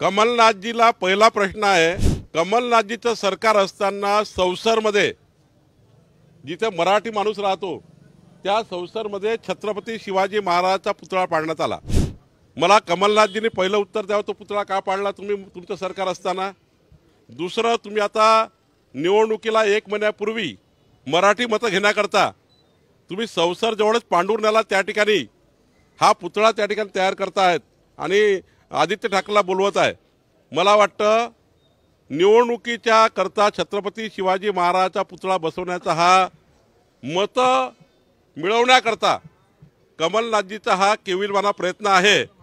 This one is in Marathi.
कमलनाथजीला पहिला प्रश्न आहे कमलनाथजीचं सरकार असताना संसरमध्ये जिथे मराठी माणूस राहतो त्या संसरमध्ये छत्रपती शिवाजी महाराजाचा पुतळा पाडण्यात आला मला कमलनाथजींनी पहिलं उत्तर द्यावं तो पुतळा का पाडला तुम्ही तुमचं सरकार असताना दुसरं तुम्ही आता निवडणुकीला एक महिन्यापूर्वी मराठी मतं घेण्याकरता तुम्ही संसर जवळच पांडुरण्याला त्या ठिकाणी हा पुतळा त्या ठिकाणी तयार करतायत आणि आदित्य ठाकरेला बोलवत आहे मला वाटतं निवडणुकीच्या करता छत्रपती शिवाजी महाराजाचा पुतळा बसवण्याचा हा मतं मिळवण्याकरता कमलनाथजीचा हा केविलवाना प्रयत्न आहे